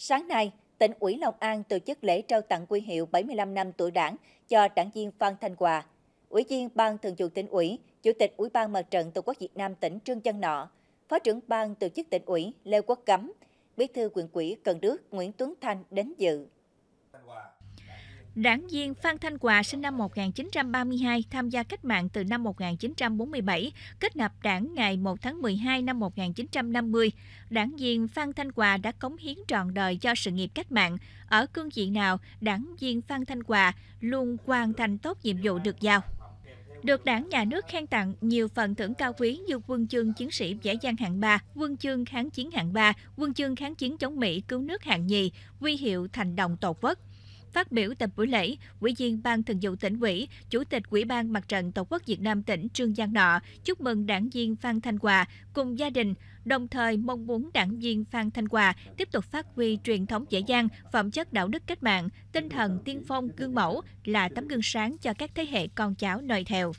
Sáng nay, tỉnh ủy Long An tổ chức lễ trao tặng quy hiệu 75 năm tuổi đảng cho đảng viên Phan Thanh Hòa. Ủy viên Ban Thường vụ tỉnh ủy, Chủ tịch Ủy ban Mặt trận Tổ quốc Việt Nam tỉnh Trương Chân Nọ, Phó trưởng Ban Tổ chức tỉnh ủy Lê Quốc Cấm, Bí thư quyền quỹ Cần Đức Nguyễn Tuấn Thanh đến dự. Đảng viên Phan Thanh Quà sinh năm 1932 tham gia cách mạng từ năm 1947, kết nạp đảng ngày 1 tháng 12 năm 1950. Đảng viên Phan Thanh Quà đã cống hiến trọn đời cho sự nghiệp cách mạng. Ở cương vị nào, đảng viên Phan Thanh Quà luôn hoàn thành tốt nhiệm vụ được giao được đảng nhà nước khen tặng nhiều phần thưởng cao quý như quân chương chiến sĩ giải gian hạng 3, quân chương kháng chiến hạng 3, quân chương kháng chiến chống Mỹ cứu nước hạng nhì, huy hiệu thành đồng tổ quốc. Phát biểu tại buổi lễ, Ủy viên Ban Thường vụ tỉnh ủy, Chủ tịch Ủy ban Mặt trận Tổ quốc Việt Nam tỉnh Trương Giang Nọ chúc mừng đảng viên Phan Thanh Hòa cùng gia đình, đồng thời mong muốn đảng viên Phan Thanh Hòa tiếp tục phát huy truyền thống dễ dàng, phẩm chất đạo đức cách mạng, tinh thần tiên phong gương mẫu là tấm gương sáng cho các thế hệ con cháu noi theo.